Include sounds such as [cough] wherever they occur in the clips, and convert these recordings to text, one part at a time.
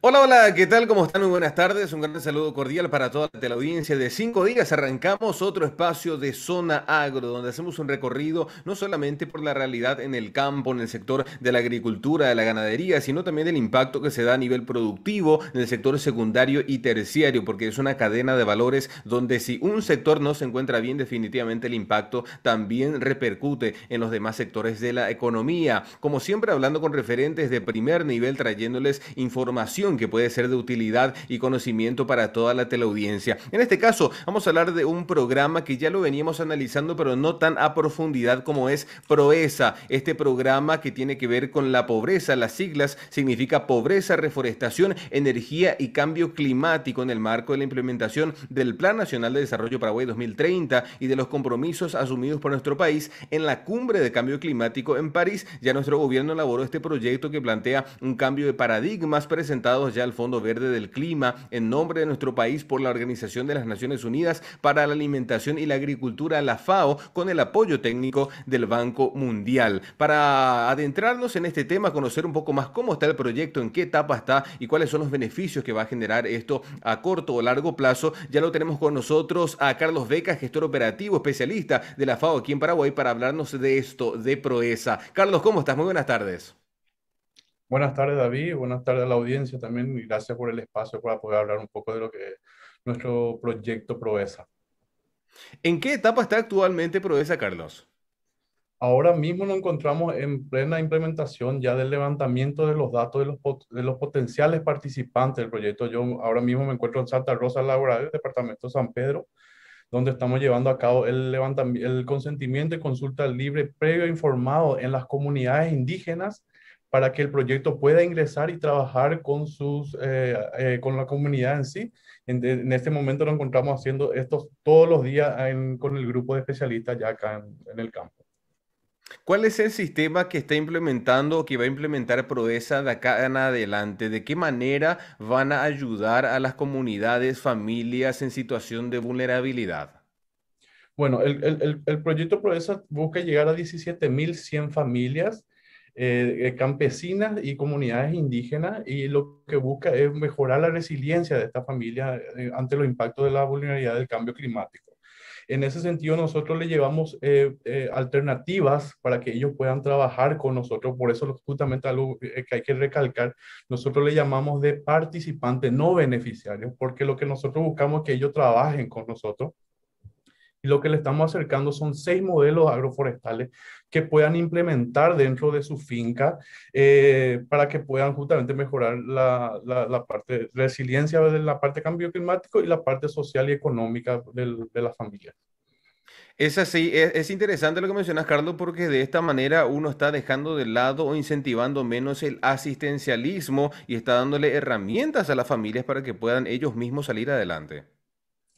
Hola, hola, ¿qué tal? ¿Cómo están? Muy buenas tardes. Un gran saludo cordial para toda la audiencia de cinco días. Arrancamos otro espacio de Zona Agro, donde hacemos un recorrido no solamente por la realidad en el campo, en el sector de la agricultura, de la ganadería, sino también del impacto que se da a nivel productivo en el sector secundario y terciario, porque es una cadena de valores donde si un sector no se encuentra bien, definitivamente el impacto también repercute en los demás sectores de la economía. Como siempre, hablando con referentes de primer nivel, trayéndoles información que puede ser de utilidad y conocimiento para toda la teleaudiencia. En este caso, vamos a hablar de un programa que ya lo veníamos analizando, pero no tan a profundidad como es Proesa, este programa que tiene que ver con la pobreza. Las siglas significa pobreza, reforestación, energía y cambio climático en el marco de la implementación del Plan Nacional de Desarrollo Paraguay 2030 y de los compromisos asumidos por nuestro país en la cumbre de cambio climático en París. Ya nuestro gobierno elaboró este proyecto que plantea un cambio de paradigmas presentado ya al Fondo Verde del Clima en nombre de nuestro país por la Organización de las Naciones Unidas para la Alimentación y la Agricultura, la FAO, con el apoyo técnico del Banco Mundial. Para adentrarnos en este tema, conocer un poco más cómo está el proyecto, en qué etapa está y cuáles son los beneficios que va a generar esto a corto o largo plazo, ya lo tenemos con nosotros a Carlos Beca, gestor operativo, especialista de la FAO aquí en Paraguay, para hablarnos de esto, de Proeza. Carlos, ¿cómo estás? Muy buenas tardes. Buenas tardes, David. Buenas tardes a la audiencia también. Y gracias por el espacio para poder hablar un poco de lo que es nuestro proyecto Proeza. ¿En qué etapa está actualmente Proeza, Carlos? Ahora mismo nos encontramos en plena implementación ya del levantamiento de los datos de los, potenciales participantes del proyecto. Yo ahora mismo me encuentro en Santa Rosa Laboral, departamento de San Pedro, donde estamos llevando a cabo el, el consentimiento y consulta libre previo informado en las comunidades indígenas para que el proyecto pueda ingresar y trabajar con, sus, eh, eh, con la comunidad en sí. En, este momento lo encontramos haciendo esto todos los días con el grupo de especialistas ya acá en, el campo. ¿Cuál es el sistema que está implementando o que va a implementar Proesa de acá en adelante? ¿De qué manera van a ayudar a las comunidades, familias en situación de vulnerabilidad? Bueno, el, el proyecto Proesa busca llegar a 17.100 familias eh, eh, campesinas y comunidades indígenas y lo que busca es mejorar la resiliencia de esta familia eh, ante los impactos de la vulnerabilidad del cambio climático. En ese sentido, nosotros le llevamos alternativas para que ellos puedan trabajar con nosotros. Por eso, justamente algo que hay que recalcar, nosotros le llamamos de participantes, no beneficiarios, porque lo que nosotros buscamos es que ellos trabajen con nosotros y lo que le estamos acercando son seis modelos agroforestales que puedan implementar dentro de su finca eh, para que puedan justamente mejorar la, la, parte de resiliencia de la parte de cambio climático y la parte social y económica de la familia. Es así, es, es, interesante lo que mencionas, Carlos, porque de esta manera uno está dejando de lado o incentivando menos el asistencialismo y está dándole herramientas a las familias para que puedan ellos mismos salir adelante.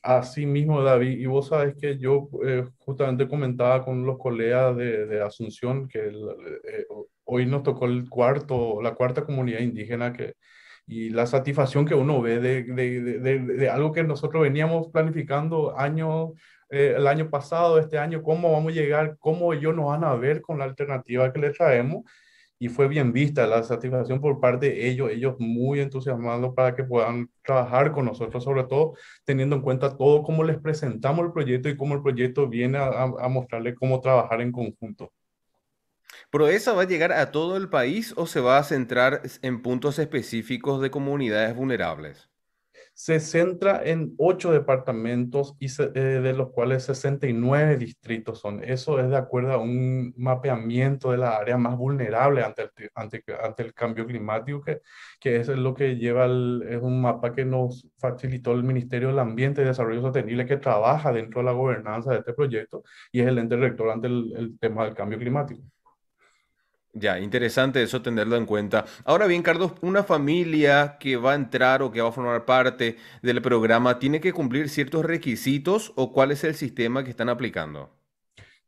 Así mismo, David, y vos sabes que yo eh, justamente comentaba con los colegas de, de Asunción que eh, eh, hoy nos tocó el cuarto, la cuarta comunidad indígena que, y la satisfacción que uno ve de, de, de algo que nosotros veníamos planificando año el año pasado, este año, cómo vamos a llegar, cómo ellos nos van a ver con la alternativa que les traemos y fue bien vista la satisfacción por parte de ellos, ellos muy entusiasmados para que puedan trabajar con nosotros, sobre todo teniendo en cuenta todo cómo les presentamos el proyecto y cómo el proyecto viene a, mostrarles cómo trabajar en conjunto. esa va a llegar a todo el país o se va a centrar en puntos específicos de comunidades vulnerables? se centra en ocho departamentos y eh, de los cuales 69 distritos son. Eso es de acuerdo a un mapeamiento de la área más vulnerable ante el, cambio climático, que, que es lo que lleva, el, un mapa que nos facilitó el Ministerio del Ambiente y Desarrollo Sostenible que trabaja dentro de la gobernanza de este proyecto y es el ente rector ante el tema del cambio climático. Ya, interesante eso tenerlo en cuenta. Ahora bien, Carlos, una familia que va a entrar o que va a formar parte del programa tiene que cumplir ciertos requisitos o cuál es el sistema que están aplicando.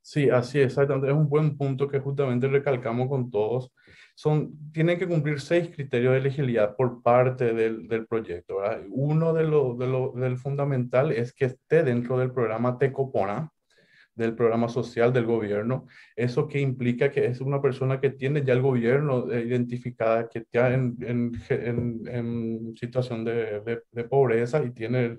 Sí, así es, exactamente. Es un buen punto que justamente recalcamos con todos. Son, tienen que cumplir seis criterios de elegibilidad por parte del, proyecto. Uno de los de lo, del fundamental es que esté dentro del programa Tecopona, del programa social del gobierno. Eso que implica que es una persona que tiene ya el gobierno eh, identificada, que está en, en, en, situación de, de, de, pobreza y tiene, eh,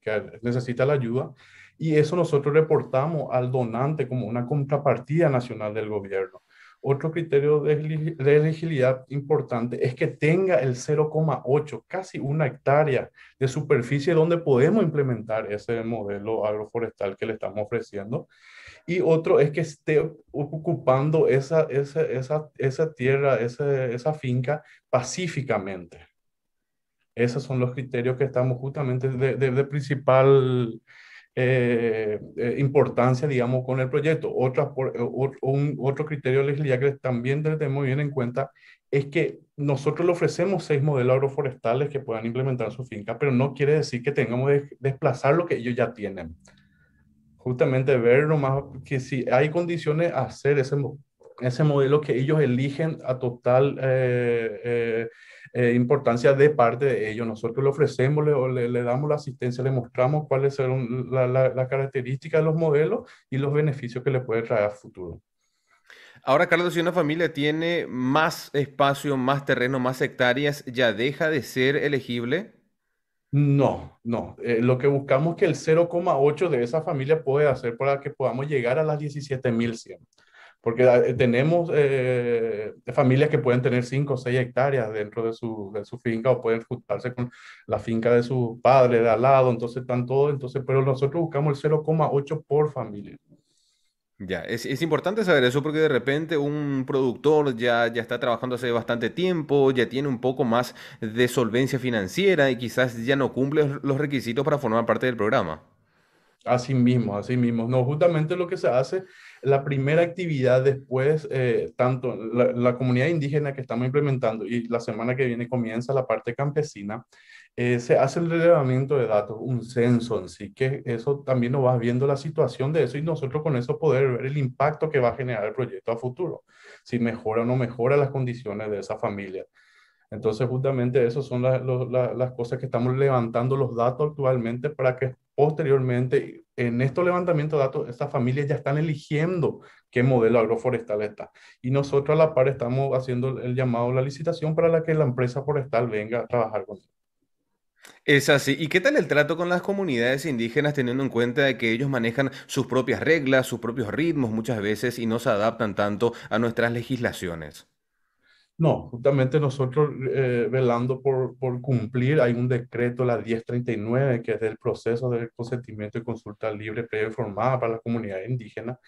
que necesita la ayuda. Y eso nosotros reportamos al donante como una contrapartida nacional del gobierno. Otro criterio de elegibilidad importante es que tenga el 0,8, casi una hectárea de superficie donde podemos implementar ese modelo agroforestal que le estamos ofreciendo. Y otro es que esté ocupando esa, esa, esa, esa tierra, esa, esa finca pacíficamente. Esos son los criterios que estamos justamente de, de principal eh, eh, importancia, digamos, con el proyecto. Otras eh, un, otro criterio, legislativo que también tenemos bien en cuenta, es que nosotros le ofrecemos seis modelos agroforestales que puedan implementar su finca, pero no quiere decir que tengamos que desplazar lo que ellos ya tienen. Justamente ver nomás que si hay condiciones, hacer ese ese modelo que ellos eligen a total eh, eh, eh, importancia de parte de ellos. Nosotros le ofrecemos, le, le damos la asistencia, le mostramos cuáles son las características de los modelos y los beneficios que le puede traer a futuro. Ahora, Carlos, si una familia tiene más espacio, más terreno, más hectáreas, ¿ya deja de ser elegible? No, no. lo que buscamos es que el 0,8 de esa familia pueda hacer para que podamos llegar a las 17.100 porque eh, tenemos eh, familias que pueden tener 5 o 6 hectáreas dentro de su, finca o pueden juntarse con la finca de su padre de al lado, entonces están todos, entonces, pero nosotros buscamos el 0,8 por familia. Ya, es, es, importante saber eso porque de repente un productor ya, ya está trabajando hace bastante tiempo, ya tiene un poco más de solvencia financiera y quizás ya no cumple los requisitos para formar parte del programa. Así mismo, así mismo. No, justamente lo que se hace la primera actividad después, eh, tanto la, comunidad indígena que estamos implementando y la semana que viene comienza la parte campesina, eh, se hace el relevamiento de datos, un censo en sí, que eso también nos va viendo la situación de eso y nosotros con eso poder ver el impacto que va a generar el proyecto a futuro, si mejora o no mejora las condiciones de esa familia. Entonces, justamente esas son las cosas que estamos levantando los datos actualmente para que posteriormente, en estos levantamientos de datos, estas familias ya están eligiendo qué modelo agroforestal está. Y nosotros a la par estamos haciendo el llamado la licitación para la que la empresa forestal venga a trabajar con nosotros. Es así. ¿Y qué tal el trato con las comunidades indígenas teniendo en cuenta que ellos manejan sus propias reglas, sus propios ritmos muchas veces y no se adaptan tanto a nuestras legislaciones? No, justamente nosotros eh, velando por, cumplir, hay un decreto, la 1039, que es del proceso de consentimiento y consulta libre, previa formada para la comunidad indígena.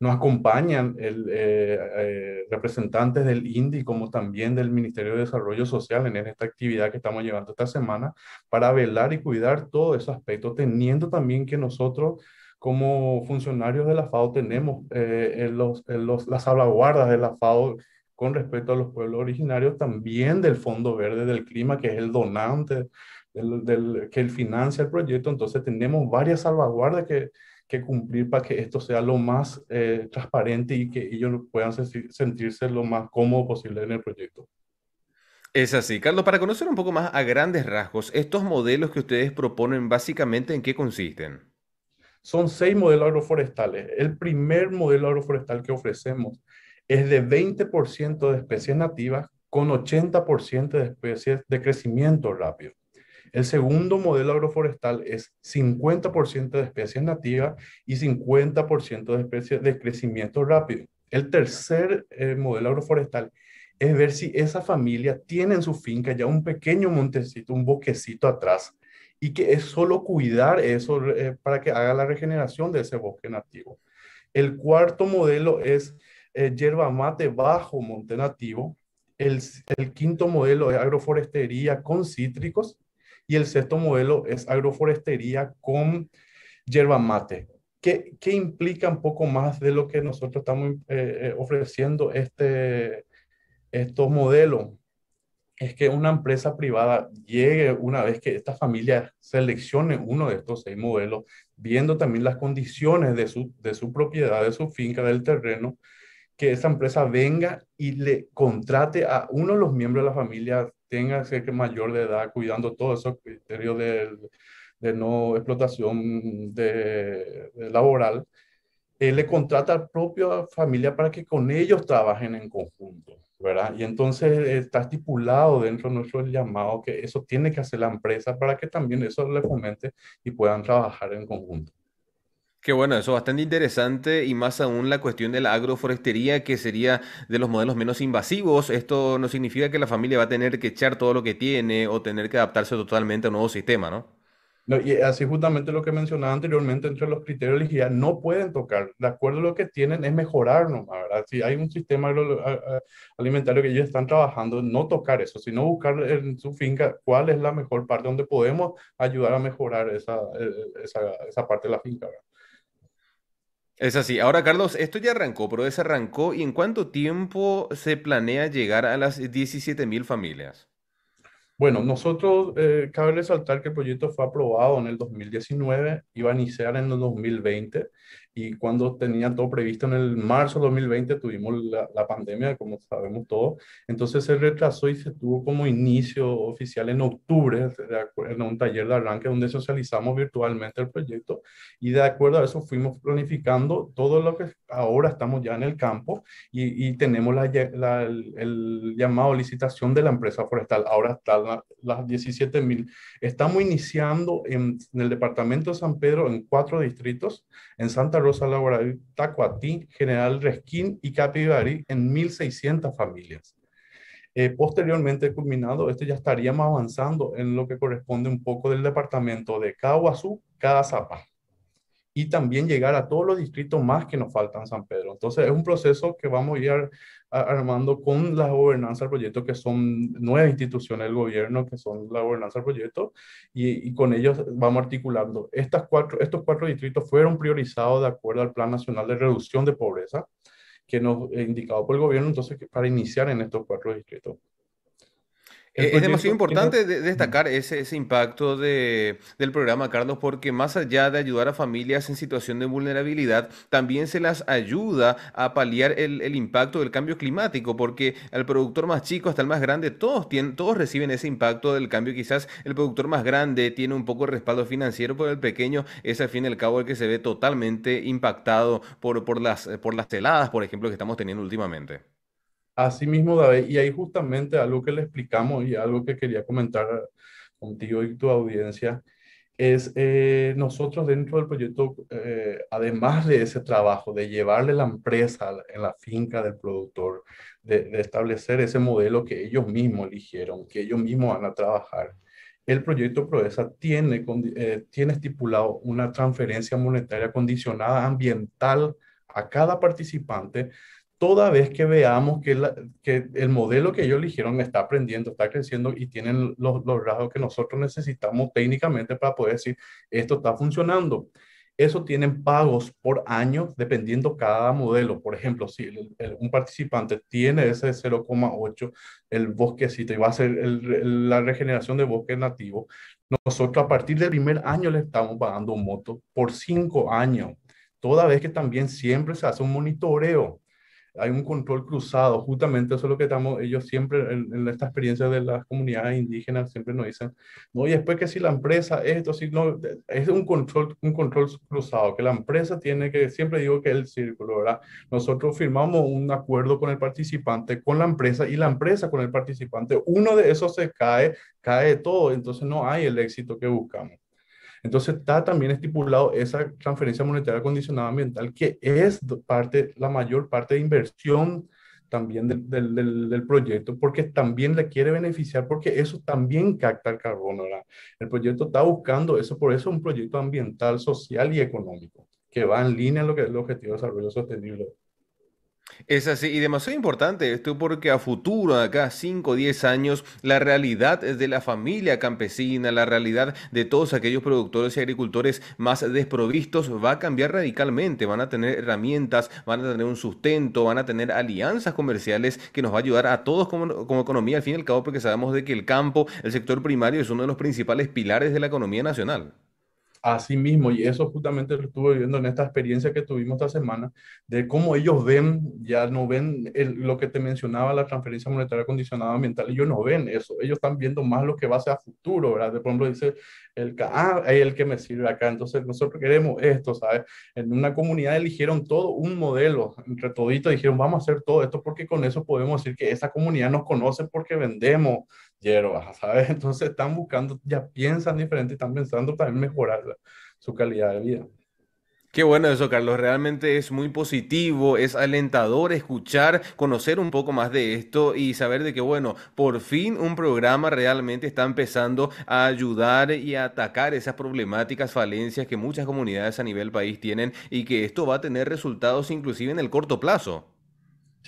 Nos acompañan el, eh, eh, representantes del INDI, como también del Ministerio de Desarrollo Social en esta actividad que estamos llevando esta semana, para velar y cuidar todo ese aspecto, teniendo también que nosotros como funcionarios de la FAO tenemos en los, las salvaguardas de la FAO con respecto a los pueblos originarios, también del Fondo Verde del Clima, que es el donante, del, del, que financia el proyecto. Entonces tenemos varias salvaguardas que, cumplir para que esto sea lo más eh, transparente y que ellos puedan sentirse lo más cómodo posible en el proyecto. Es así. Carlos, para conocer un poco más a grandes rasgos, estos modelos que ustedes proponen, básicamente, ¿en qué consisten? Son seis modelos agroforestales. El primer modelo agroforestal que ofrecemos es de 20% de especies nativas con 80% de especies de crecimiento rápido. El segundo modelo agroforestal es 50% de especies nativas y 50% de especies de crecimiento rápido. El tercer eh, modelo agroforestal es ver si esa familia tiene en su finca ya un pequeño montecito, un bosquecito atrás, y que es solo cuidar eso eh, para que haga la regeneración de ese bosque nativo. El cuarto modelo es yerba eh, mate bajo monte nativo, el, quinto modelo es agroforestería con cítricos y el sexto modelo es agroforestería con yerba mate, ¿Qué implica un poco más de lo que nosotros estamos eh, eh, ofreciendo este, estos modelos. Es que una empresa privada llegue una vez que esta familia seleccione uno de estos seis modelos, viendo también las condiciones de de su propiedad, de su finca, del terreno, que esa empresa venga y le contrate a uno de los miembros de la familia, tenga que mayor de edad, cuidando todos esos criterios de, no explotación de, laboral, eh, le contrata a la propia familia para que con ellos trabajen en conjunto, ¿verdad? Y entonces eh, está estipulado dentro de nuestro llamado que eso tiene que hacer la empresa para que también eso le fomente y puedan trabajar en conjunto. Qué bueno, eso es bastante interesante y más aún la cuestión de la agroforestería, que sería de los modelos menos invasivos. Esto no significa que la familia va a tener que echar todo lo que tiene o tener que adaptarse totalmente a un nuevo sistema, ¿no? No, y así justamente lo que mencionaba anteriormente entre los criterios de elegibilidad, no pueden tocar. De acuerdo lo que tienen es mejorarnos, Si hay un sistema alimentario que ellos están trabajando, no tocar eso, sino buscar en su finca cuál es la mejor parte donde podemos ayudar a mejorar esa, e, e, esa, esa parte de la finca, ¿verdad? Es así. Ahora, Carlos, esto ya arrancó, pero arrancó ¿Y en cuánto tiempo se planea llegar a las mil familias? Bueno, nosotros, eh, cabe resaltar que el proyecto fue aprobado en el 2019, iba a iniciar en el 2020 y cuando tenía todo previsto en el marzo de 2020 tuvimos la, pandemia, como sabemos todos, entonces se retrasó y se tuvo como inicio oficial en octubre, en un taller de arranque donde socializamos virtualmente el proyecto y de acuerdo a eso fuimos planificando todo lo que ahora estamos ya en el campo y, tenemos la, el, llamado licitación de la empresa forestal, ahora están las 17 mil. Estamos iniciando en, en el departamento de San Pedro en cuatro distritos, en Santa Rosa, Rosa Laboral, Tacuatí, General Resquín y Capivari en 1.600 familias. Eh, posteriormente, culminado, este ya estaríamos avanzando en lo que corresponde un poco del departamento de Caguazú, Cazapá y también llegar a todos los distritos más que nos faltan San Pedro. Entonces, es un proceso que vamos a ir armando con la gobernanza del proyecto, que son nuevas instituciones del gobierno, que son la gobernanza del proyecto, y, con ellos vamos articulando. Estas cuatro, estos cuatro distritos fueron priorizados de acuerdo al Plan Nacional de Reducción de Pobreza, que nos ha eh, indicado por el gobierno, entonces, para iniciar en estos cuatro distritos. Eh, es demasiado importante destacar ese, impacto del programa, Carlos, porque más allá de ayudar a familias en situación de vulnerabilidad, también se las ayuda a paliar el, impacto del cambio climático, porque al productor más chico hasta el más grande, todos, tienen, todos reciben ese impacto del cambio. Quizás el productor más grande tiene un poco de respaldo financiero, pero el pequeño es al fin y al cabo el que se ve totalmente impactado por, por, las, por las heladas, por ejemplo, que estamos teniendo últimamente. Asimismo, David, y ahí justamente algo que le explicamos y algo que quería comentar contigo y tu audiencia, es eh, nosotros dentro del proyecto, eh, además de ese trabajo de llevarle la empresa en la finca del productor, de, establecer ese modelo que ellos mismos eligieron, que ellos mismos van a trabajar, el proyecto PROESA tiene, eh, tiene estipulado una transferencia monetaria condicionada ambiental a cada participante toda vez que veamos que, el modelo que ellos eligieron está aprendiendo, está creciendo y tienen los, los rasgos que nosotros necesitamos técnicamente para poder decir, esto está funcionando. Eso tienen pagos por año dependiendo cada modelo. Por ejemplo, si un participante tiene ese 0,8, el bosquecito, y va a ser la regeneración de bosque nativo, nosotros a partir del primer año le estamos pagando un moto por cinco años, toda vez que también siempre se hace un monitoreo hay un control cruzado, justamente eso es lo que estamos, ellos siempre en, esta experiencia de las comunidades indígenas siempre nos dicen, no, y después que si la empresa, esto, si no, es un control, un control cruzado, que la empresa tiene que, siempre digo que el círculo, ¿verdad? Nosotros firmamos un acuerdo con el participante, con la empresa y la empresa con el participante, uno de esos se cae, cae todo, entonces no hay el éxito que buscamos. Entonces está también estipulado esa transferencia monetaria condicionada ambiental, que es parte, la mayor parte de inversión también del, del, del, proyecto, porque también le quiere beneficiar, porque eso también capta el carbono. El proyecto está buscando eso, por eso es un proyecto ambiental, social y económico, que va en línea con lo que es el objetivo de desarrollo sostenible. Es así, y demasiado importante esto porque a futuro, acá 5 o 10 años, la realidad de la familia campesina, la realidad de todos aquellos productores y agricultores más desprovistos va a cambiar radicalmente. Van a tener herramientas, van a tener un sustento, van a tener alianzas comerciales que nos va a ayudar a todos como, como economía al fin y al cabo porque sabemos de que el campo, el sector primario es uno de los principales pilares de la economía nacional sí mismo, y eso justamente lo estuve viviendo en esta experiencia que tuvimos esta semana, de cómo ellos ven, ya no ven lo que te mencionaba, la transferencia monetaria condicionada ambiental, ellos no ven eso, ellos están viendo más lo que va a a futuro, ¿verdad? De, pronto ejemplo, dice, el, ah, el que me sirve acá, entonces nosotros queremos esto, ¿sabes? En una comunidad eligieron todo un modelo, entre toditos dijeron, vamos a hacer todo esto porque con eso podemos decir que esa comunidad nos conoce porque vendemos a ¿sabes? [laughs] Entonces están buscando, ya piensan diferente están pensando también mejorar su calidad de vida. Qué bueno eso, Carlos. Realmente es muy positivo, es alentador escuchar, conocer un poco más de esto y saber de que, bueno, por fin un programa realmente está empezando a ayudar y a atacar esas problemáticas, falencias que muchas comunidades a nivel país tienen y que esto va a tener resultados inclusive en el corto plazo.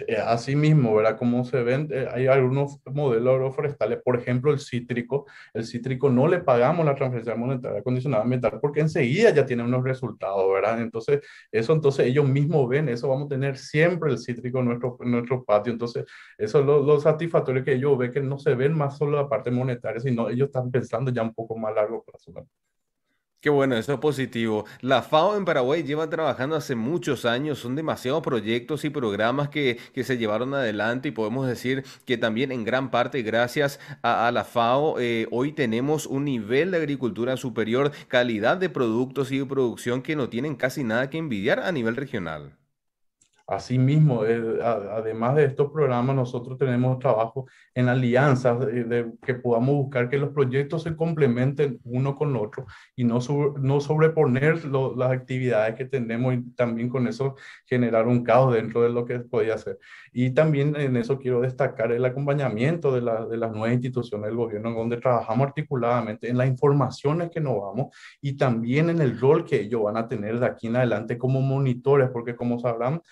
Eh, así mismo, ¿verdad? Cómo se ven, eh, hay algunos modelos agroforestales, por ejemplo, el cítrico. El cítrico no le pagamos la transferencia monetaria condicionada ambiental porque enseguida ya tiene unos resultados, ¿verdad? Entonces, eso entonces ellos mismos ven, eso vamos a tener siempre el cítrico en nuestro, nuestro patio. Entonces, eso es lo, lo satisfactorio que ellos ven, que no se ven más solo la parte monetaria, sino ellos están pensando ya un poco más a largo plazo. ¿verdad? Qué bueno, eso es positivo. La FAO en Paraguay lleva trabajando hace muchos años, son demasiados proyectos y programas que, que se llevaron adelante y podemos decir que también en gran parte gracias a, la FAO eh, hoy tenemos un nivel de agricultura superior, calidad de productos y de producción que no tienen casi nada que envidiar a nivel regional. Asimismo, eh, además de estos programas, nosotros tenemos trabajo en alianzas eh, de, que podamos buscar que los proyectos se complementen uno con otro y no, no sobreponer las actividades que tenemos y también con eso generar un caos dentro de lo que podía hacer. Y también en eso quiero destacar el acompañamiento de, la, de las nuevas instituciones del gobierno donde trabajamos articuladamente en las informaciones que nos vamos y también en el rol que ellos van a tener de aquí en adelante como monitores, porque como sabrán,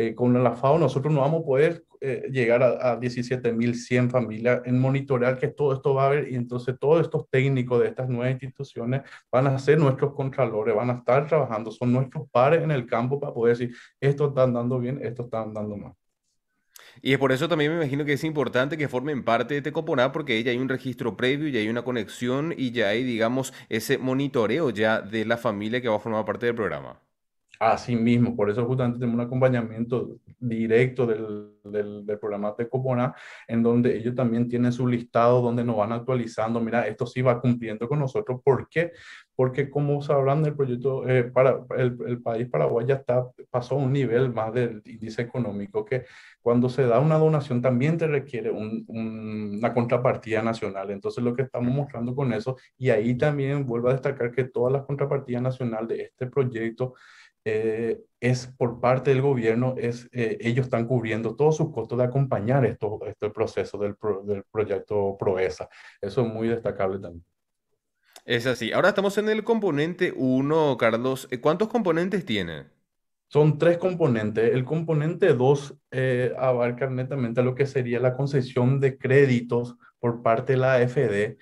eh, con la FAO nosotros no vamos a poder eh, llegar a, 17.100 familias en monitorear que todo esto va a haber y entonces todos estos técnicos de estas nuevas instituciones van a ser nuestros contralores, van a estar trabajando, son nuestros pares en el campo para poder decir, esto está andando bien, esto está andando mal. Y es por eso también me imagino que es importante que formen parte de Tecoponá este porque ya hay un registro previo, ya hay una conexión y ya hay, digamos, ese monitoreo ya de la familia que va a formar parte del programa. Así mismo, por eso justamente tenemos un acompañamiento directo del, programa de Copona, en donde ellos también tienen su listado donde nos van actualizando, mira, esto sí va cumpliendo con nosotros, ¿por qué? Porque como sabrán, del proyecto eh, para el, país Paraguay ya está, pasó a un nivel más del índice económico, que cuando se da una donación también te requiere una contrapartida nacional. Entonces lo que estamos mostrando con eso, y ahí también vuelvo a destacar que todas las contrapartidas nacionales de este proyecto, eh, es por parte del gobierno, es, eh, ellos están cubriendo todos sus costos de acompañar esto, este proceso del, del proyecto Proesa. Eso es muy destacable también. Es así. Ahora estamos en el componente 1, Carlos. Eh, ¿Cuántos componentes tiene? Son tres componentes. El componente 2 abarca netamente lo que sería la concesión de créditos por parte de la AFD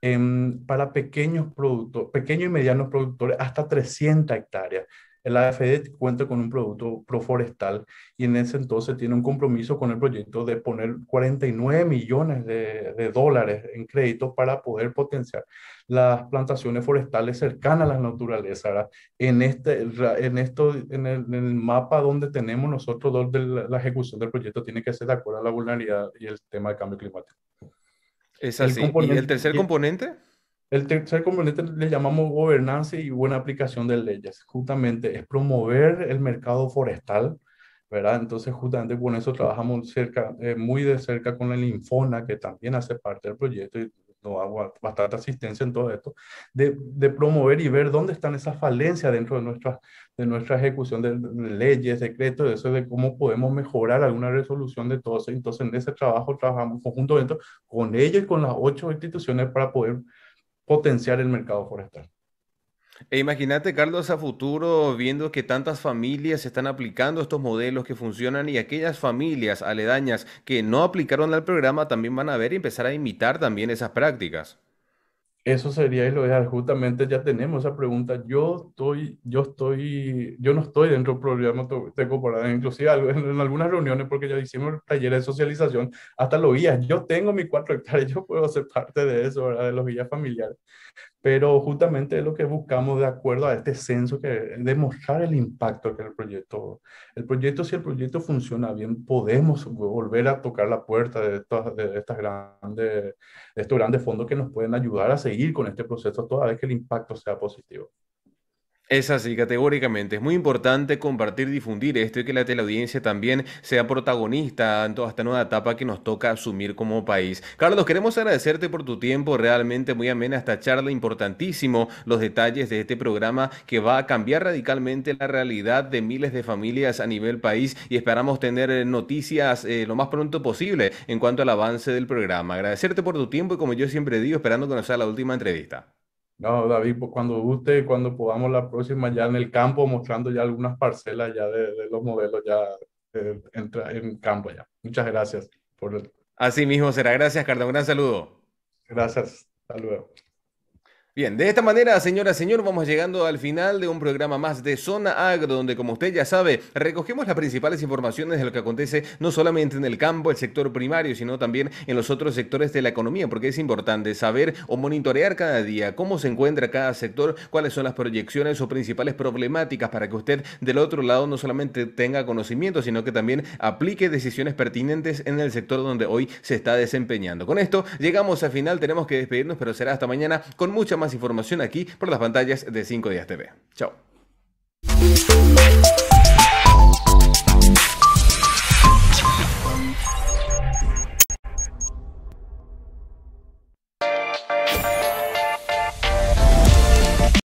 em, para pequeños productores, pequeños y medianos productores, hasta 300 hectáreas. El AFD cuenta con un producto proforestal y en ese entonces tiene un compromiso con el proyecto de poner 49 millones de, dólares en crédito para poder potenciar las plantaciones forestales cercanas a la naturaleza. En, este, en, esto, en el, mapa donde tenemos nosotros la, ejecución del proyecto tiene que ser de acuerdo a la vulnerabilidad y el tema del cambio climático. Es así. El ¿Y el tercer componente? El tercer componente le llamamos gobernanza y buena aplicación de leyes. Justamente es promover el mercado forestal, ¿verdad? Entonces, justamente con eso trabajamos cerca, eh, muy de cerca con la Infona, que también hace parte del proyecto y nos da bastante asistencia en todo esto, de, promover y ver dónde están esas falencias dentro de nuestra, de nuestra ejecución de, leyes, decretos, de eso, de cómo podemos mejorar alguna resolución de todo eso. Entonces, en ese trabajo trabajamos conjuntamente con ellos y con las ocho instituciones para poder potenciar el mercado forestal. E imagínate, Carlos, a futuro, viendo que tantas familias están aplicando estos modelos que funcionan y aquellas familias aledañas que no aplicaron al programa también van a ver y empezar a imitar también esas prácticas. Eso sería lo ideal. Justamente ya tenemos esa pregunta. Yo estoy, yo estoy, yo no estoy dentro del programa temporal, inclusive en, en, algunas reuniones, porque ya hicimos talleres de socialización, hasta lo guías. Yo tengo mis cuatro hectáreas, [laughs] yo puedo ser parte de eso, de los guías familiares pero justamente es lo que buscamos de acuerdo a este censo, que demostrar el impacto que el proyecto, el proyecto, si el proyecto funciona bien, podemos volver a tocar la puerta de, estas, grandes, de estos grandes fondos que nos pueden ayudar a seguir con este proceso toda vez que el impacto sea positivo. Es así, categóricamente. Es muy importante compartir, difundir esto y que la teleaudiencia también sea protagonista en toda esta nueva etapa que nos toca asumir como país. Carlos, queremos agradecerte por tu tiempo, realmente muy amena esta charla, importantísimo los detalles de este programa que va a cambiar radicalmente la realidad de miles de familias a nivel país y esperamos tener eh, noticias eh, lo más pronto posible en cuanto al avance del programa. Agradecerte por tu tiempo y como yo siempre digo, esperando que nos sea la última entrevista. No, David, pues cuando guste, cuando podamos la próxima ya en el campo, mostrando ya algunas parcelas ya de, los modelos ya eh, en, campo ya. Muchas gracias por el... Así mismo será. Gracias, Carlos. Un gran saludo. Gracias. Hasta luego. Bien, de esta manera, señora, señor, vamos llegando al final de un programa más de Zona Agro, donde como usted ya sabe, recogemos las principales informaciones de lo que acontece no solamente en el campo, el sector primario, sino también en los otros sectores de la economía, porque es importante saber o monitorear cada día cómo se encuentra cada sector, cuáles son las proyecciones o principales problemáticas para que usted del otro lado no solamente tenga conocimiento, sino que también aplique decisiones pertinentes en el sector donde hoy se está desempeñando. Con esto llegamos al final, tenemos que despedirnos, pero será hasta mañana con mucha más más información aquí por las pantallas de 5 Días TV. Chao.